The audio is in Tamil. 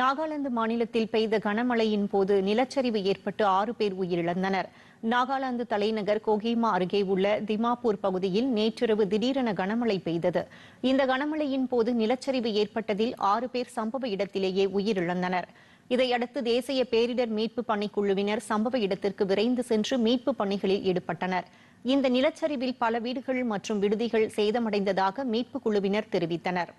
நாகாலாந்து மாநிலத்தில் பெய்த கனமழையின் போது நிலச்சரிவு ஏற்பட்டு ஆறு பேர் உயிரிழந்தனர் நாகாலாந்து தலைநகர் கோஹிமா அருகே உள்ள திமாப்பூர் பகுதியில் நேற்றிரவு திடீரென கனமழை பெய்தது இந்த கனமழையின் போது நிலச்சரிவு ஏற்பட்டதில் ஆறு பேர் சம்பவ இடத்திலேயே உயிரிழந்தனர் இதையடுத்து தேசிய பேரிடர் மீட்பு பணிக்குழுவினர் சம்பவ இடத்திற்கு விரைந்து சென்று மீட்பு பணிகளில் ஈடுபட்டனர் இந்த நிலச்சரிவில் பல வீடுகள் மற்றும் விடுதிகள் சேதமடைந்ததாக மீட்புக் குழுவினர் தெரிவித்தனர்